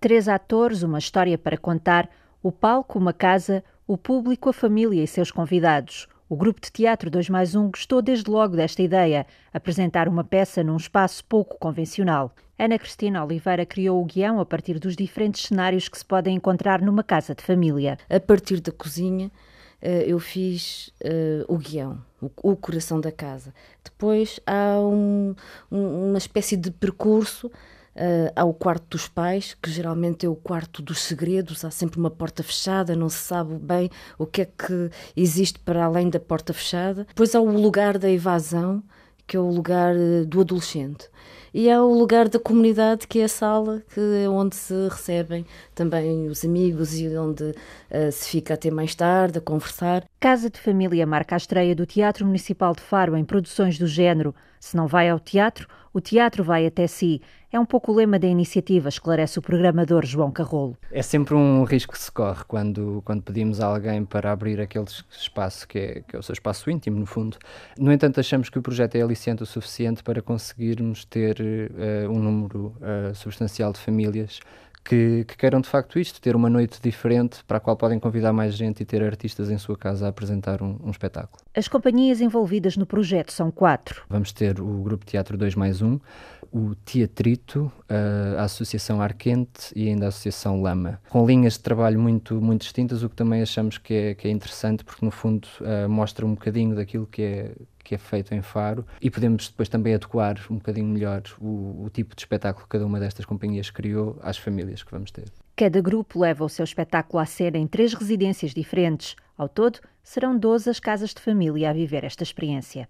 Três atores, uma história para contar, o palco, uma casa, o público, a família e seus convidados. O grupo de teatro 2 mais 1 gostou desde logo desta ideia, apresentar uma peça num espaço pouco convencional. Ana Cristina Oliveira criou o guião a partir dos diferentes cenários que se podem encontrar numa casa de família. A partir da cozinha, eh, eu fiz eh, o guião, o coração da casa. Depois há um, uma espécie de percurso Uh, eh, há o quarto dos pais, que geralmente é o quarto dos segredos, há sempre uma porta fechada, não se sabe bem o que é que existe para além da porta fechada. Depois há o lugar da evasão, que é o lugar eh, do adolescente. E há o lugar da comunidade, que é a sala, que é onde se recebem também os amigos e onde uh, se fica até mais tarde a conversar. Casa de Família marca a estreia do Teatro Municipal de Faro em produções do género. Se não vai ao teatro, o teatro vai até si. É um pouco o lema da iniciativa, esclarece o programador João Carrolo. É sempre um risco que se corre quando, quando pedimos a alguém para abrir aquele espaço que é, que é o seu espaço íntimo, no fundo. No entanto, achamos que o projeto é aliciante o suficiente para conseguirmos ter uh, um número uh, substancial de famílias que, que, queiram de facto isto, ter uma noite diferente para a qual podem convidar mais gente e ter artistas em sua casa a apresentar um, um espetáculo. As companhias envolvidas no projeto são quatro. Vamos ter o Grupo Teatro 2 mais um, o Teatrito, a Associação Arquente e ainda a Associação Lama, com linhas de trabalho muito, muito distintas, o que também achamos que é, que é interessante, porque no fundo uh, mostra um bocadinho daquilo que é, que é feito em Faro e podemos depois também adequar um bocadinho melhor o, o tipo de espetáculo que cada uma destas companhias criou às famílias que vamos ter. Cada grupo leva o seu espetáculo à cena em três residências diferentes. Ao todo, serão 12 as casas de família a viver esta experiência.